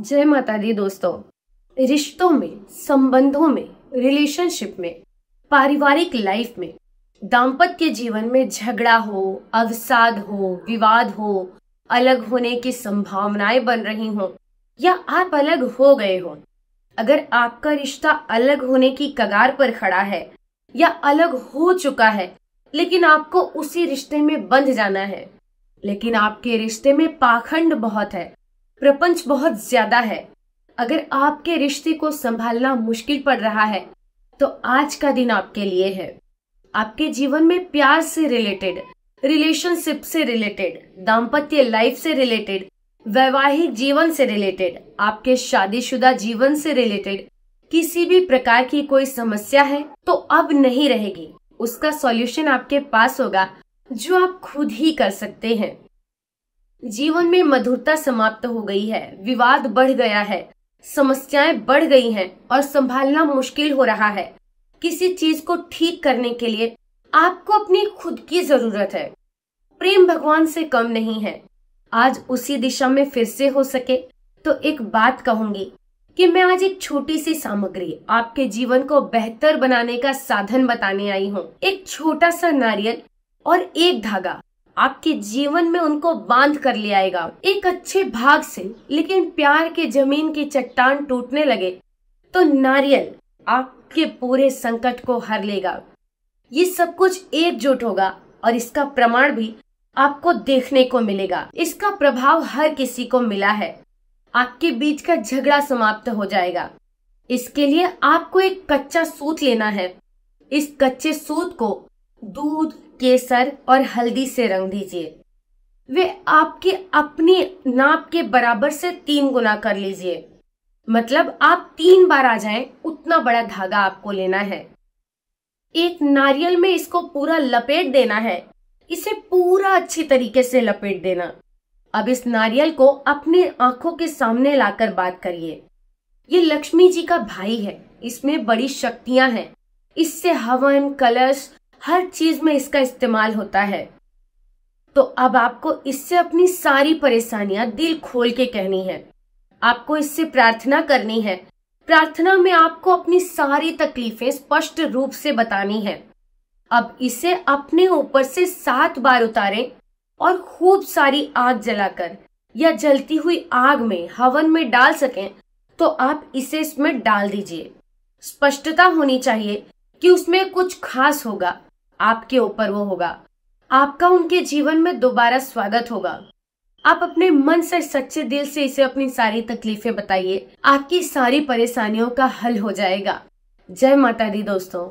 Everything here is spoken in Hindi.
जय माता दी दोस्तों रिश्तों में संबंधों में रिलेशनशिप में पारिवारिक लाइफ में दाम्पत्य जीवन में झगड़ा हो अवसाद हो विवाद हो अलग होने की संभावनाएं बन रही हों या आप अलग हो गए हो अगर आपका रिश्ता अलग होने की कगार पर खड़ा है या अलग हो चुका है लेकिन आपको उसी रिश्ते में बंध जाना है लेकिन आपके रिश्ते में पाखंड बहुत है प्रपंच बहुत ज्यादा है अगर आपके रिश्ते को संभालना मुश्किल पड़ रहा है तो आज का दिन आपके लिए है आपके जीवन में प्यार से रिलेटेड रिलेशनशिप से रिलेटेड दाम्पत्य लाइफ से रिलेटेड वैवाहिक जीवन से रिलेटेड आपके शादीशुदा जीवन से रिलेटेड किसी भी प्रकार की कोई समस्या है तो अब नहीं रहेगी उसका सॉल्यूशन आपके पास होगा जो आप खुद ही कर सकते हैं जीवन में मधुरता समाप्त हो गई है विवाद बढ़ गया है समस्याएं बढ़ गई हैं और संभालना मुश्किल हो रहा है किसी चीज को ठीक करने के लिए आपको अपनी खुद की जरूरत है प्रेम भगवान से कम नहीं है आज उसी दिशा में फिर से हो सके तो एक बात कहूंगी कि मैं आज एक छोटी सी सामग्री आपके जीवन को बेहतर बनाने का साधन बताने आई हूँ एक छोटा सा नारियल और एक धागा आपके जीवन में उनको बांध कर ले आएगा एक अच्छे भाग से लेकिन प्यार के जमीन की चट्टान टूटने लगे तो नारियल आपके पूरे संकट को हर लेगा ये सब कुछ एकजुट होगा और इसका प्रमाण भी आपको देखने को मिलेगा इसका प्रभाव हर किसी को मिला है आपके बीच का झगड़ा समाप्त हो जाएगा इसके लिए आपको एक कच्चा सूत लेना है इस कच्चे सूत को दूध केसर और हल्दी से रंग दीजिए वे आपके अपने नाप के बराबर से तीन गुना कर लीजिए मतलब आप तीन बार आ जाएं उतना बड़ा धागा आपको लेना है एक नारियल में इसको पूरा लपेट देना है इसे पूरा अच्छी तरीके से लपेट देना अब इस नारियल को अपने आंखों के सामने लाकर बात करिए ये लक्ष्मी जी का भाई है इसमें बड़ी शक्तियां हैं इससे हवन कलश हर चीज में इसका इस्तेमाल होता है तो अब आपको इससे अपनी सारी परेशानियां दिल खोल के कहनी है आपको इससे प्रार्थना करनी है प्रार्थना में आपको अपनी सारी तकलीफें स्पष्ट रूप से बतानी है अब इसे अपने ऊपर से सात बार उतारें और खूब सारी आग जलाकर या जलती हुई आग में हवन में डाल सकें तो आप इसे इसमें डाल दीजिए स्पष्टता होनी चाहिए कि उसमें कुछ खास होगा आपके ऊपर वो होगा आपका उनके जीवन में दोबारा स्वागत होगा आप अपने मन से सच्चे दिल से इसे अपनी सारी तकलीफें बताइए आपकी सारी परेशानियों का हल हो जाएगा जय माता दी दोस्तों